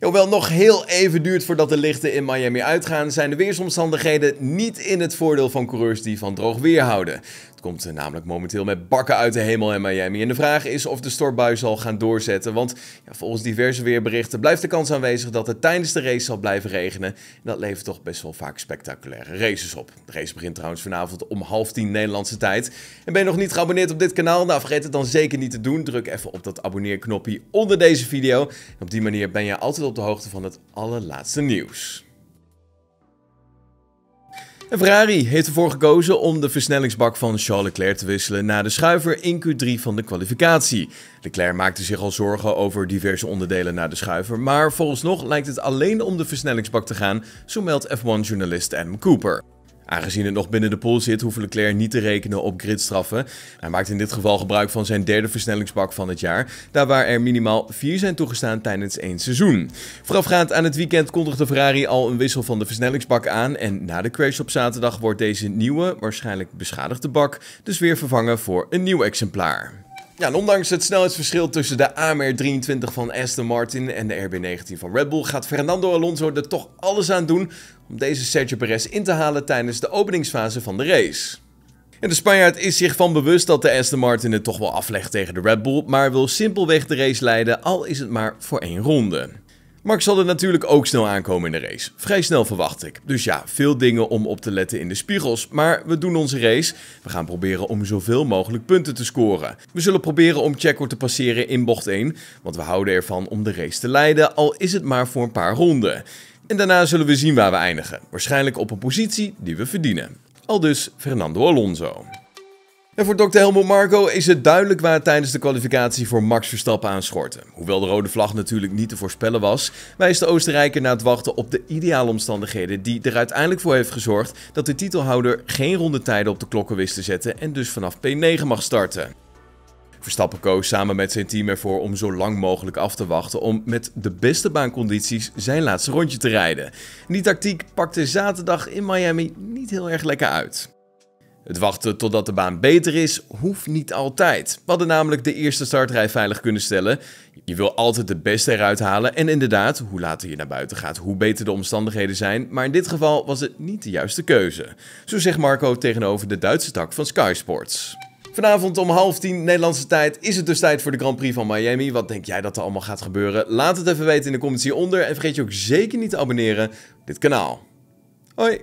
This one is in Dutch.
Hoewel nog heel even duurt voordat de lichten in Miami uitgaan, zijn de weersomstandigheden niet in het voordeel van coureurs die van droog weer houden. Het komt eh, namelijk momenteel met bakken uit de hemel in Miami. En de vraag is of de stortbui zal gaan doorzetten. Want ja, volgens diverse weerberichten blijft de kans aanwezig dat het tijdens de race zal blijven regenen. En dat levert toch best wel vaak spectaculaire races op. De race begint trouwens vanavond om half tien Nederlandse tijd. En ben je nog niet geabonneerd op dit kanaal? Nou, vergeet het dan zeker niet te doen. Druk even op dat abonneerknopje onder deze video. En op die manier ben je altijd op de hoogte van het allerlaatste nieuws. Ferrari heeft ervoor gekozen om de versnellingsbak van Charles Leclerc te wisselen na de schuiver in Q3 van de kwalificatie. Leclerc maakte zich al zorgen over diverse onderdelen na de schuiver, maar volgens nog lijkt het alleen om de versnellingsbak te gaan, zo meldt F1-journalist Adam Cooper. Aangezien het nog binnen de pool zit, hoeft Leclerc niet te rekenen op gridstraffen. Hij maakt in dit geval gebruik van zijn derde versnellingsbak van het jaar, daar waar er minimaal vier zijn toegestaan tijdens één seizoen. Voorafgaand aan het weekend kondigde Ferrari al een wissel van de versnellingsbak aan en na de crash op zaterdag wordt deze nieuwe, waarschijnlijk beschadigde bak dus weer vervangen voor een nieuw exemplaar. Ja, ondanks het snelheidsverschil tussen de AMR 23 van Aston Martin en de RB19 van Red Bull gaat Fernando Alonso er toch alles aan doen om deze Sergio Perez in te halen tijdens de openingsfase van de race. En de Spanjaard is zich van bewust dat de Aston Martin het toch wel aflegt tegen de Red Bull, maar wil simpelweg de race leiden, al is het maar voor één ronde. Max zal er natuurlijk ook snel aankomen in de race. Vrij snel verwacht ik. Dus ja, veel dingen om op te letten in de spiegels. Maar we doen onze race. We gaan proberen om zoveel mogelijk punten te scoren. We zullen proberen om Checo te passeren in bocht 1. Want we houden ervan om de race te leiden, al is het maar voor een paar ronden. En daarna zullen we zien waar we eindigen. Waarschijnlijk op een positie die we verdienen. al dus Fernando Alonso. En voor Dr. Helmut Marco is het duidelijk waar tijdens de kwalificatie voor Max Verstappen aan Hoewel de rode vlag natuurlijk niet te voorspellen was, wijst de Oostenrijker na het wachten op de ideale omstandigheden die er uiteindelijk voor heeft gezorgd dat de titelhouder geen rondetijden op de klokken wist te zetten en dus vanaf P9 mag starten. Verstappen koos samen met zijn team ervoor om zo lang mogelijk af te wachten om met de beste baancondities zijn laatste rondje te rijden. die tactiek pakte zaterdag in Miami niet heel erg lekker uit. Het wachten totdat de baan beter is, hoeft niet altijd. We hadden namelijk de eerste startrij veilig kunnen stellen. Je wil altijd de beste eruit halen en inderdaad, hoe later je naar buiten gaat, hoe beter de omstandigheden zijn. Maar in dit geval was het niet de juiste keuze. Zo zegt Marco tegenover de Duitse tak van Sky Sports. Vanavond om half tien Nederlandse tijd is het dus tijd voor de Grand Prix van Miami. Wat denk jij dat er allemaal gaat gebeuren? Laat het even weten in de comments hieronder en vergeet je ook zeker niet te abonneren op dit kanaal. Hoi!